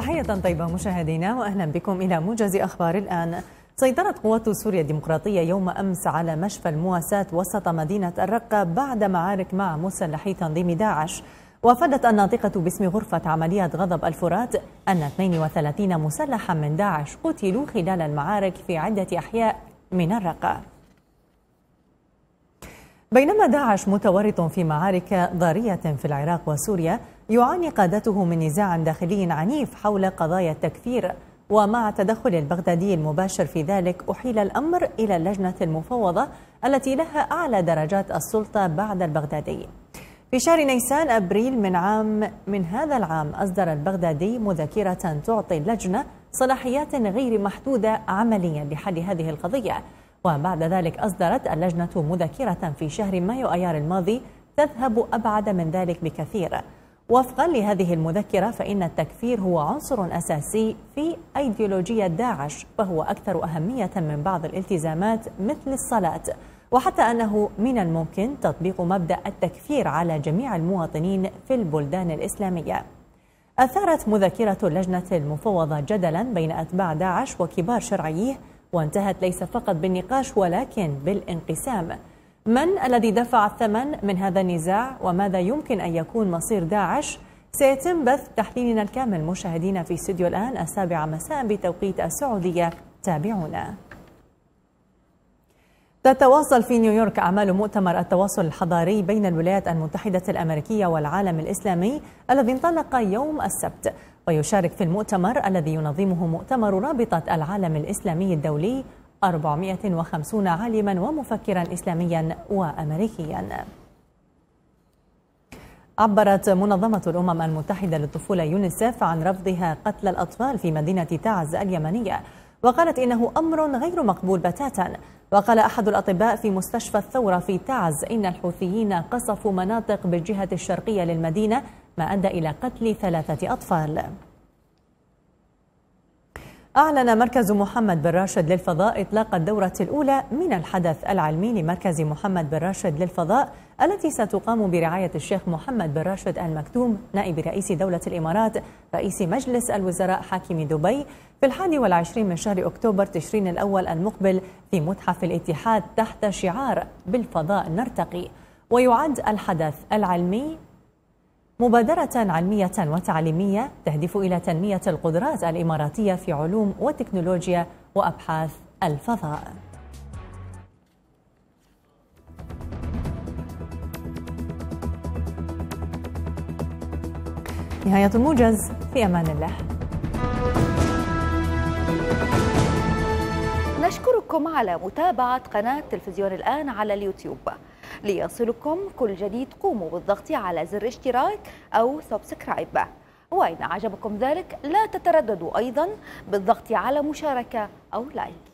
تحية طيبة مشاهدينا وأهلا بكم إلى موجز أخبار الآن سيطرت قوات سوريا الديمقراطية يوم أمس على مشفى المواساة وسط مدينة الرقة بعد معارك مع مسلحي تنظيم داعش وافادت الناطقة باسم غرفة عمليات غضب الفرات أن 32 مسلحا من داعش قتلوا خلال المعارك في عدة أحياء من الرقة بينما داعش متورط في معارك ضارية في العراق وسوريا يعاني قادته من نزاع داخلي عنيف حول قضايا التكفير ومع تدخل البغدادي المباشر في ذلك أحيل الأمر إلى اللجنة المفوضة التي لها أعلى درجات السلطة بعد البغدادي في شهر نيسان أبريل من عام من هذا العام أصدر البغدادي مذكرة تعطي اللجنة صلاحيات غير محدودة عمليا لحل هذه القضية وبعد ذلك أصدرت اللجنة مذكرة في شهر مايو أيار الماضي تذهب أبعد من ذلك بكثير وفقا لهذه المذكرة فإن التكفير هو عنصر أساسي في أيديولوجية داعش وهو أكثر أهمية من بعض الالتزامات مثل الصلاة وحتى أنه من الممكن تطبيق مبدأ التكفير على جميع المواطنين في البلدان الإسلامية أثارت مذكرة اللجنة المفوضة جدلا بين أتباع داعش وكبار شرعيه وانتهت ليس فقط بالنقاش ولكن بالانقسام من الذي دفع الثمن من هذا النزاع وماذا يمكن أن يكون مصير داعش؟ سيتم بث تحليلنا الكامل مشاهدينا في استوديو الآن السابعة مساء بتوقيت السعودية تابعونا تتواصل في نيويورك أعمال مؤتمر التواصل الحضاري بين الولايات المتحدة الأمريكية والعالم الإسلامي الذي انطلق يوم السبت ويشارك في المؤتمر الذي ينظمه مؤتمر رابطة العالم الإسلامي الدولي 450 عالما ومفكرا إسلاميا وأمريكيا عبرت منظمة الأمم المتحدة للطفولة يونيسف عن رفضها قتل الأطفال في مدينة تعز اليمنية وقالت إنه أمر غير مقبول بتاتا وقال أحد الأطباء في مستشفى الثورة في تعز إن الحوثيين قصفوا مناطق بالجهة الشرقية للمدينة ما أدى إلى قتل ثلاثة أطفال أعلن مركز محمد بن راشد للفضاء إطلاق الدورة الأولى من الحدث العلمي لمركز محمد بن راشد للفضاء التي ستقام برعاية الشيخ محمد بن راشد المكتوم نائب رئيس دولة الإمارات رئيس مجلس الوزراء حاكم دبي في الحادي والعشرين من شهر أكتوبر تشرين الأول المقبل في متحف الاتحاد تحت شعار بالفضاء نرتقي ويعد الحدث العلمي مبادرة علمية وتعليمية تهدف إلى تنمية القدرات الإماراتية في علوم وتكنولوجيا وأبحاث الفضاء. نهاية الموجز في أمان الله. نشكركم على متابعة قناة تلفزيون الآن على اليوتيوب ليصلكم كل جديد قوموا بالضغط على زر اشتراك أو سبسكرايب وإن أعجبكم ذلك لا تترددوا أيضا بالضغط على مشاركة أو لايك